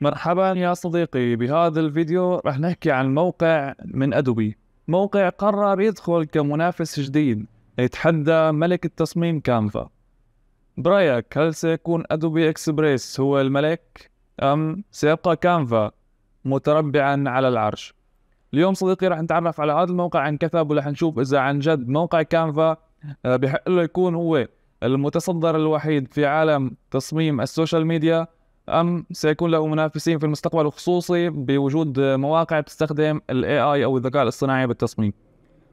مرحبا يا صديقي بهذا الفيديو راح نحكي عن موقع من ادوبي موقع قرر يدخل كمنافس جديد يتحدى ملك التصميم كانفا برأيك هل سيكون ادوبي اكسبريس هو الملك ام سيبقى كانفا متربعا على العرش اليوم صديقي راح نتعرف على هذا الموقع عن كثب ورح نشوف اذا عن جد موقع كانفا آه، بحق له يكون هو المتصدر الوحيد في عالم تصميم السوشيال ميديا أم سيكون له منافسين في المستقبل وخصوصي بوجود مواقع تستخدم الاي AI أو الذكاء الاصطناعي بالتصميم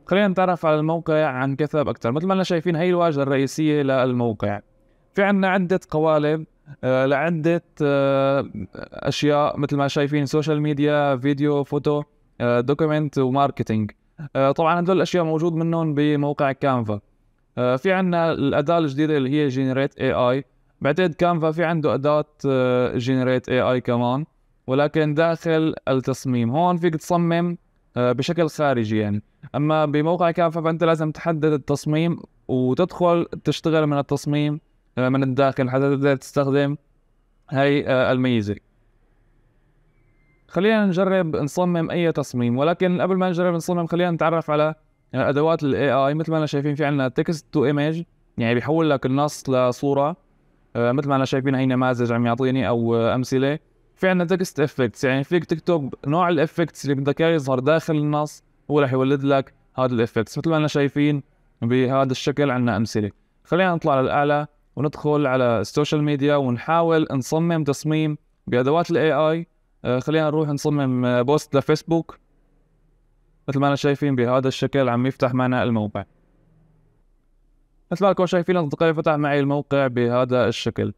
خلينا نتعرف على الموقع عن كثب أكثر مثل ما أنا شايفين هي الواجهة الرئيسية للموقع في عندنا عدة قوالب آه، لعدة آه، أشياء مثل ما شايفين سوشيال ميديا فيديو فوتو دوكيومنت دوكيمنت وماركتينج طبعا هدول الأشياء موجود منهم بموقع كانفا آه، في عندنا الأداة الجديدة اللي هي جينيريت اي اي بعتقد كانفا في عنده اداه جنريت اي اي كمان ولكن داخل التصميم هون فيك تصمم آه، بشكل خارجي يعني اما بموقع كانفا فانت لازم تحدد التصميم وتدخل تشتغل من التصميم آه، من الداخل حتى تبدا تستخدم هاي آه، الميزه خلينا نجرب نصمم اي تصميم ولكن قبل ما نجرب نصمم خلينا نتعرف على ادوات الاي اي مثل ما احنا شايفين في عندنا تكست تو ايمج يعني بيحول لك النص لصوره آه، مثل ما انا شايفين هي نماذج عم يعطيني او آه، امثله في عندنا تكست افكتس يعني فيك تكتب نوع الافكتس اللي بدك اياه يظهر داخل النص هو رح يولد لك هذا الافكتس مثل ما انا شايفين بهذا الشكل عندنا امثله خلينا نطلع للاعلى وندخل على السوشيال ميديا ونحاول نصمم تصميم بادوات الاي اي آه، خلينا نروح نصمم بوست لفيسبوك مثل ما انا شايفين بهذا الشكل عم يفتح معنا الموقع مثل ما لكم شايفين أصدقائي فتح معي الموقع بهذا الشكل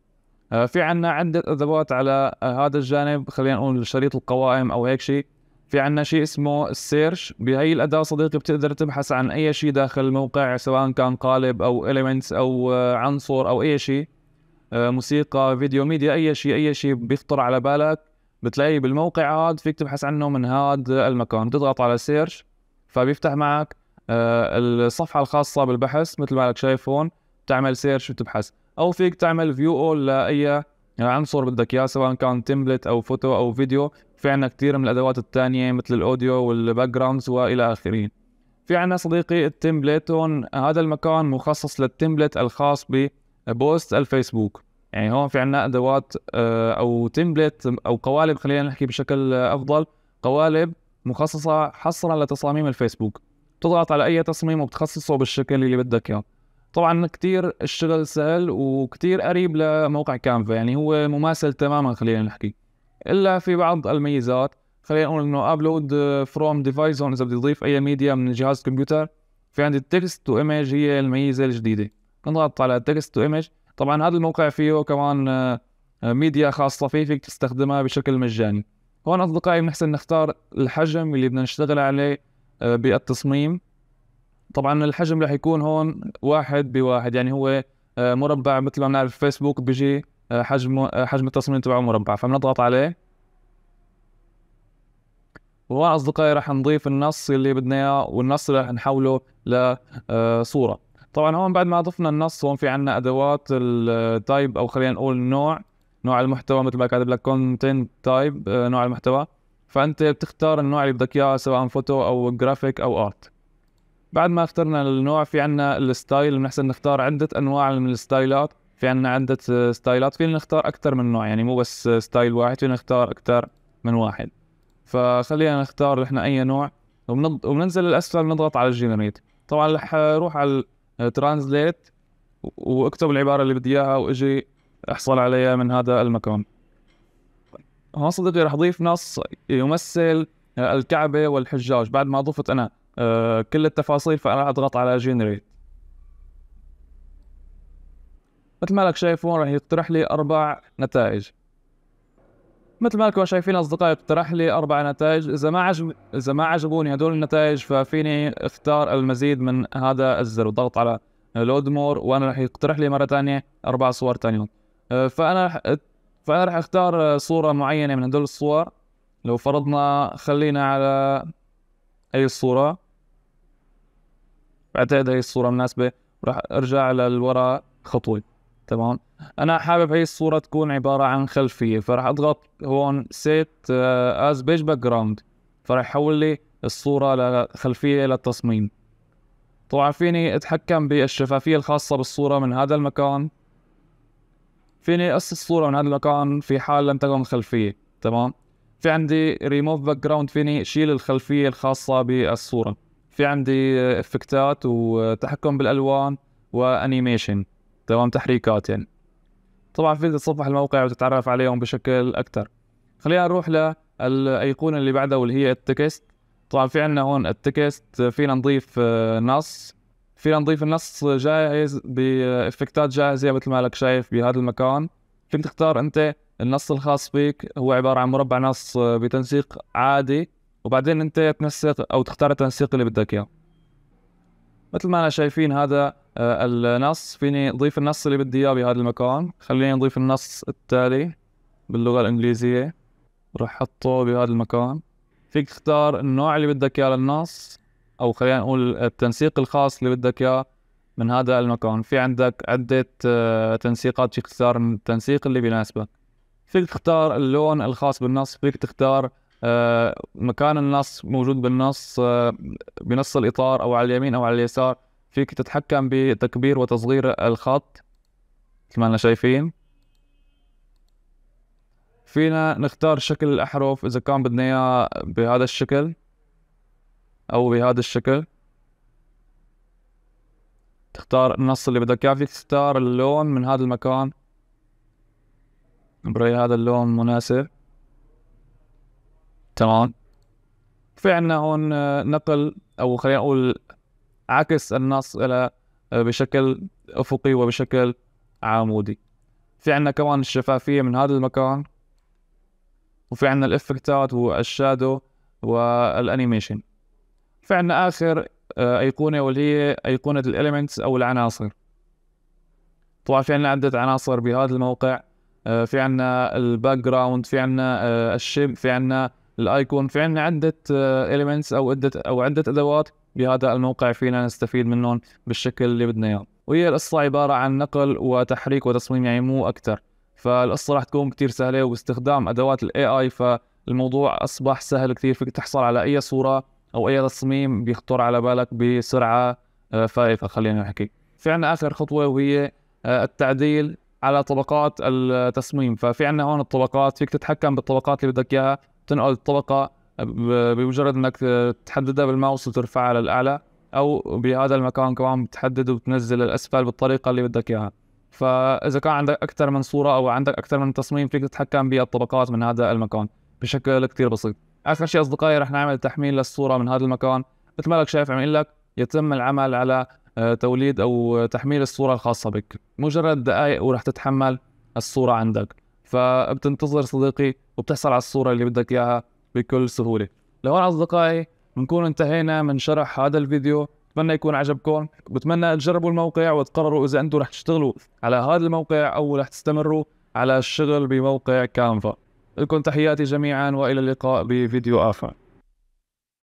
آه، في عنا عدة أدوات على آه، هذا الجانب خلينا نقول شريط القوائم أو هيك شيء في عنا شيء اسمه السيرش بهي الأداة صديقي بتقدر تبحث عن أي شيء داخل الموقع سواء كان قالب أو إليمنتس أو آه، عنصر أو أي شيء موسيقى فيديو ميديا أي شيء أي شيء بيخطر على بالك بتلاقيه بالموقع هذا فيك تبحث عنه من هذا المكان تضغط على سيرش فبيفتح معك آه، الصفحه الخاصه بالبحث مثل ما شايف هون تعمل سيرش وتبحث او فيك تعمل فيو اول لاي عنصر بدك اياه سواء كان تمبلت او فوتو او فيديو في عنا كثير من الادوات الثانيه مثل الاوديو والباك جراوندز والى اخره في عنا صديقي التمبلت هون هذا المكان مخصص للتمبلت الخاص ببوست الفيسبوك يعني هون في عنا ادوات آه، او تمبلت او قوالب خلينا نحكي بشكل افضل قوالب مخصصه حصرا لتصاميم الفيسبوك بتضغط على اي تصميم وبتخصصه بالشكل اللي بدك اياه طبعا كتير الشغل سهل وكتير قريب لموقع كانفا يعني هو مماثل تماما خلينا نحكي الا في بعض الميزات خلينا نقول انه ابلود فروم ديفايس هون اذا بدي اضيف اي ميديا من جهاز كمبيوتر في عندي التكست تو ايمج هي الميزه الجديده بنضغط على التكست تو ايمج طبعا هذا الموقع فيه كمان ميديا آه، خاصه فيه فيك تستخدمها بشكل مجاني هون اصدقائي بنحسن نختار الحجم اللي بدنا نشتغل عليه آه، بالتصميم طبعا الحجم رح يكون هون واحد بواحد يعني هو آه، مربع مثل ما بنعرف فيسبوك بيجي آه، حجمه حجم التصميم تبعه مربع فبنضغط عليه وهون اصدقائي راح نضيف النص اللي بدنا اياه والنص راح نحوله لصوره طبعا هون بعد ما ضفنا النص هون في عندنا ادوات التايب او خلينا نقول نوع نوع المحتوى مثل ما كاتب لك كونتنت تايب نوع المحتوى فانت بتختار النوع اللي بدك اياه سواء فوتو او جرافيك او ارت بعد ما اخترنا النوع في عنا الستايل بنحسن نختار عدة انواع من الستايلات في عنا عدة ستايلات فينا نختار اكثر من نوع يعني مو بس ستايل واحد فينا نختار اكثر من واحد فخلينا نختار احنا اي نوع وبنض... وبننزل للاسفل بنضغط على الجنريت طبعا رح اروح على ترانزليت واكتب العباره اللي بدي اياها واجي احصل عليها من هذا المكان صدقي رح اضيف نص يمثل آه، الكعبه والحجاج بعد ما ضفت انا آه، كل التفاصيل فانا راح اضغط على جنريت مثل ما لك شايف هون راح يقترح لي اربع نتائج مثل ما لكم شايفين اصدقائي اقترح لي اربع نتائج اذا ما عجب اذا ما عجبوني هدول النتائج ففيني اختار المزيد من هذا الزر وضغط على لود مور وانا راح يقترح لي مره ثانيه اربع صور ثانيه آه، فانا فانا راح اختار صوره معينه من هدول الصور لو فرضنا خلينا على اي صوره بعتقد هي الصوره مناسبه راح ارجع للوراء خطوه تمام انا حابب هي الصوره تكون عباره عن خلفيه فراح اضغط هون سيت از بيج باك جراوند فراح يحول لي الصوره لخلفيه للتصميم طبعا فيني اتحكم بالشفافيه الخاصه بالصوره من هذا المكان فيني أسس صورة من هذا المكان في حال لم تكن خلفية تمام في عندي ريموف باك جراوند فيني شيل الخلفية الخاصة بالصورة في عندي افكتات وتحكم بالألوان وأنيميشن تمام تحريكات يعني طبعا فيك تصفح الموقع وتتعرف عليهم بشكل أكثر خلينا نروح للأيقونة اللي بعدها واللي هي التكست طبعا في عندنا هون التكست فينا نضيف نص فينا نضيف النص جاهز بإفكتات جاهزة مثل ما لك شايف بهذا المكان فيك تختار أنت النص الخاص فيك هو عبارة عن مربع نص بتنسيق عادي وبعدين أنت تنسق أو تختار التنسيق اللي بدك إياه مثل ما أنا شايفين هذا آه، النص فيني أضيف النص اللي بدي إياه بهذا المكان خليني نضيف النص التالي باللغة الإنجليزية راح أحطه بهذا المكان فيك تختار النوع اللي بدك إياه للنص او خلينا نقول التنسيق الخاص اللي بدك اياه من هذا المكان في عندك عدة آه، تنسيقات فيك تختار التنسيق اللي بيناسبك فيك تختار اللون الخاص بالنص فيك تختار آه، مكان النص موجود بالنص آه، بنص الإطار أو على اليمين أو على اليسار فيك تتحكم بتكبير وتصغير الخط مثل ما شايفين فينا نختار شكل الأحرف إذا كان بدنا إياه بهذا الشكل او بهذا الشكل تختار النص اللي بدك اياه فيك تختار اللون من هذا المكان برأيي هذا اللون مناسب تمام في عنا هون آه، نقل او خلينا نقول عكس النص الى آه، بشكل افقي وبشكل عمودي في عنا كمان الشفافية من هذا المكان وفي عنا الافكتات والشادو والانيميشن فعندنا اخر آه، ايقونه واللي هي ايقونه الاليمنتس او العناصر طبعا في عندنا عده عناصر بهذا الموقع آه، في عندنا الباك جراوند في عندنا آه، الشيب في عندنا الايكون في عندنا عده اليمنتس او عده او عده ادوات بهذا الموقع فينا نستفيد منهم بالشكل اللي بدنا اياه وهي القصه عباره عن نقل وتحريك وتصميم يعني مو اكثر فالقصه راح تكون كثير سهله وباستخدام ادوات الاي اي فالموضوع اصبح سهل كثير فيك تحصل على اي صوره او اي تصميم بيخطر على بالك بسرعه آه، فائقه خلينا نحكي في عندنا اخر خطوه وهي آه، التعديل على طبقات التصميم ففي عندنا هون الطبقات فيك تتحكم بالطبقات اللي بدك اياها تنقل الطبقه آه، بمجرد انك تحددها بالماوس وترفعها للاعلى او بهذا المكان كمان بتحدد وبتنزل الاسفل بالطريقه اللي بدك اياها فاذا كان عندك اكثر من صوره او عندك اكثر من تصميم فيك تتحكم بالطبقات من هذا المكان بشكل كثير بسيط اخر شيء اصدقائي رح نعمل تحميل للصوره من هذا المكان مثل ما لك شايف عم لك يتم العمل على آه، توليد او تحميل الصوره الخاصه بك مجرد دقائق ورح تتحمل الصوره عندك فبتنتظر صديقي وبتحصل على الصوره اللي بدك اياها بكل سهوله لهون اصدقائي بنكون انتهينا من شرح هذا الفيديو بتمنى يكون عجبكم بتمنى تجربوا الموقع وتقرروا اذا انتم رح تشتغلوا على هذا الموقع او رح تستمروا على الشغل بموقع كانفا لكم تحياتي جميعا والى اللقاء بفيديو اخر